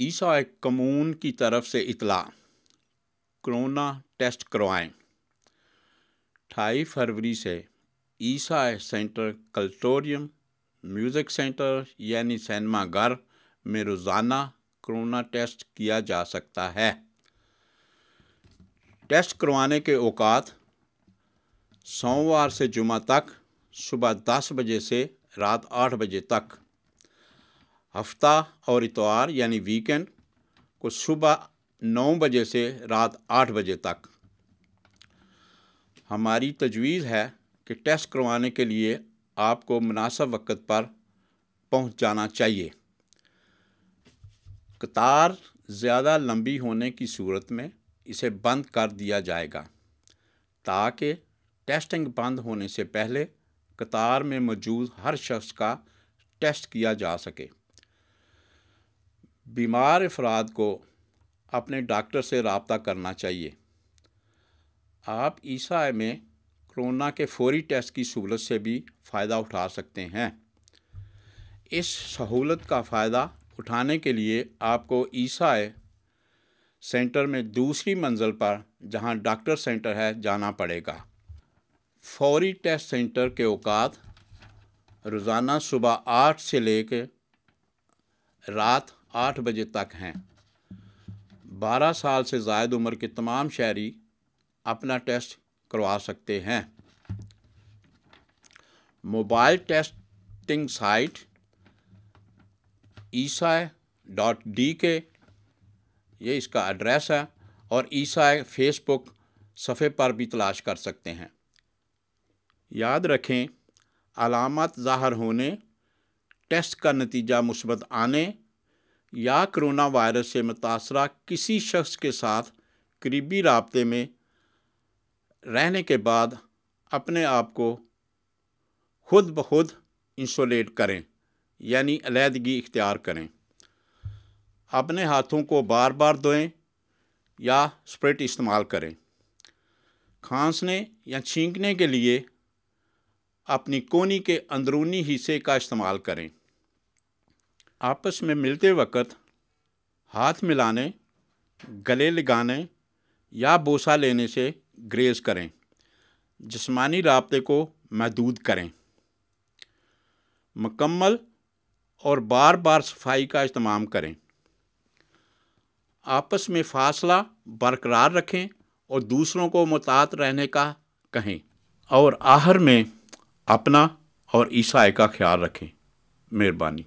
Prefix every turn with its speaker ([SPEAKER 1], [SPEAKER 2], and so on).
[SPEAKER 1] ईसा कमून की तरफ से इतला कोरोना टेस्ट करवाएं ढाई फरवरी से ईसा सेंटर कल्टोरियम म्यूज़िक सेंटर यानी सिनेमा घर में रोज़ाना कोरोना टेस्ट किया जा सकता है टेस्ट करवाने के औकात सोमवार से जुमा तक सुबह दस बजे से रात आठ बजे तक हफ्ता और इतवार यानी वीकेंड को सुबह नौ बजे से रात आठ बजे तक हमारी तजवीज़ है कि टेस्ट करवाने के लिए आपको मुनासब वक्त पर पहुंच जाना चाहिए कतार ज़्यादा लंबी होने की सूरत में इसे बंद कर दिया जाएगा ताकि टेस्टिंग बंद होने से पहले कतार में मौजूद हर शख्स का टेस्ट किया जा सके बीमार अफराद को अपने डॉक्टर से रबता करना चाहिए आप ईसा में कोरोना के फौरी टेस्ट की सहूलत से भी फ़ायदा उठा सकते हैं इस सहूलत का फ़ायदा उठाने के लिए आपको ईसा सेंटर में दूसरी मंजिल पर जहां डॉक्टर सेंटर है जाना पड़ेगा फौरी टेस्ट सेंटर के औकात रोज़ाना सुबह आठ से लेकर रात आठ बजे तक हैं बारह साल से जायद उम्र के तमाम शहरी अपना टेस्ट करवा सकते हैं मोबाइल टेस्टिंग साइट ईसा डॉट डी के ये इसका एड्रेस है और ईसा फेसबुक सफ़े पर भी तलाश कर सकते हैं याद रखें अलामत ज़ाहर होने टेस्ट का नतीजा मुस्बत आने या कोरोना वायरस से मुतासरा किसी शख्स के साथ करीबी रबते में रहने के बाद अपने आप को खुद ब खुद इंसोलेट करें यानी अलीहदगी इख्तियार करें अपने हाथों को बार बार धोएं या स्प्रेट इस्तेमाल करें खांसने या छींकने के लिए अपनी कोनी के अंदरूनी हिस्से का इस्तेमाल करें आपस में मिलते वक्त हाथ मिलाने गले लगाने या बोसा लेने से ग्रेज़ करें जिस्मानी रबते को महदूद करें मकम्मल और बार बार सफाई का इस्तेमाल करें आपस में फासला बरकरार रखें और दूसरों को मुतात रहने का कहें और आहर में अपना और ईसाई का ख्याल रखें मेहरबानी